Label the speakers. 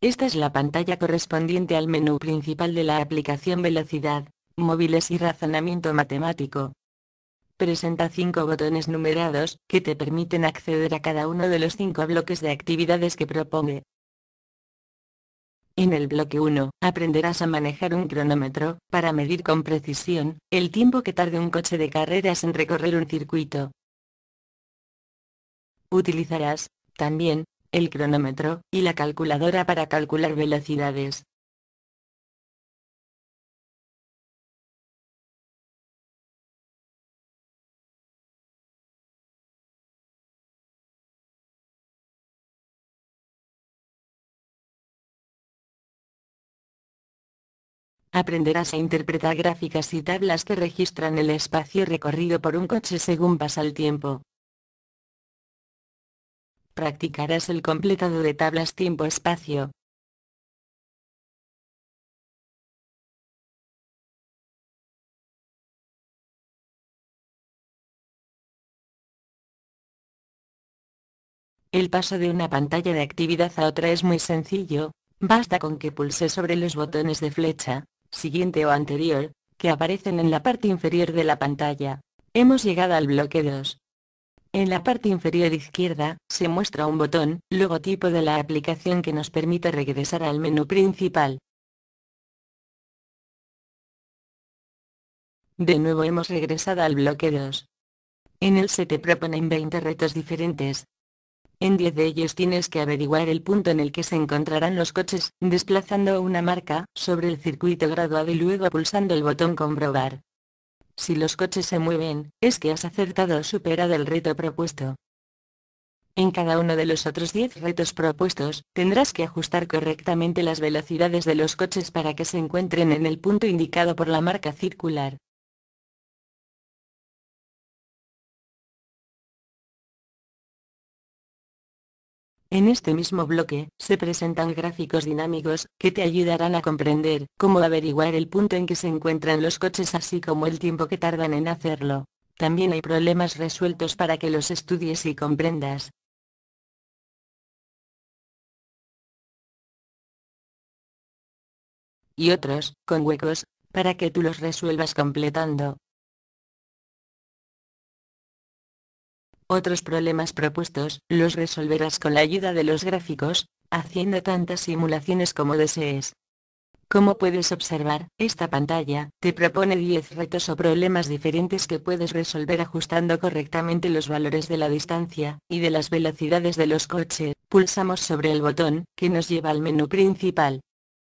Speaker 1: Esta es la pantalla correspondiente al menú principal de la aplicación Velocidad, Móviles y Razonamiento Matemático. Presenta cinco botones numerados, que te permiten acceder a cada uno de los cinco bloques de actividades que propone. En el bloque 1, aprenderás a manejar un cronómetro, para medir con precisión, el tiempo que tarde un coche de carreras en recorrer un circuito.
Speaker 2: Utilizarás, también, el cronómetro, y la calculadora para
Speaker 3: calcular velocidades. aprenderás a interpretar gráficas
Speaker 2: y tablas que registran el espacio recorrido por un coche según pasa el tiempo
Speaker 3: practicarás el completado de tablas tiempo-espacio. El paso de una pantalla de actividad a otra es muy sencillo,
Speaker 1: basta con que pulse sobre los botones de flecha, siguiente o anterior, que aparecen en la parte inferior de la pantalla. Hemos llegado al bloque 2. En la
Speaker 2: parte inferior izquierda, se muestra un botón, logotipo de la aplicación que nos permite regresar al menú principal. De nuevo hemos regresado al bloque 2. En él se te proponen 20
Speaker 1: retos diferentes. En 10 de ellos tienes que averiguar el punto en el que se encontrarán los coches, desplazando una marca sobre el circuito graduado y luego pulsando el botón comprobar. Si los coches se mueven, es que has acertado o superado el reto propuesto. En cada uno de los otros 10 retos propuestos, tendrás que ajustar
Speaker 2: correctamente las velocidades de los coches para que se encuentren en el punto indicado por la marca
Speaker 3: circular. En este mismo bloque, se presentan
Speaker 1: gráficos dinámicos, que te ayudarán a comprender cómo averiguar el punto en que se encuentran los coches
Speaker 2: así como el tiempo que tardan en hacerlo. También hay problemas resueltos para que los estudies
Speaker 3: y comprendas. Y otros, con huecos, para que tú los resuelvas completando. Otros
Speaker 2: problemas propuestos, los resolverás con la ayuda de los gráficos, haciendo tantas
Speaker 1: simulaciones como desees. Como puedes observar, esta pantalla te propone 10 retos o problemas diferentes que puedes resolver ajustando correctamente los valores de la
Speaker 2: distancia y de las velocidades de los coches. Pulsamos sobre el botón que nos lleva al menú principal.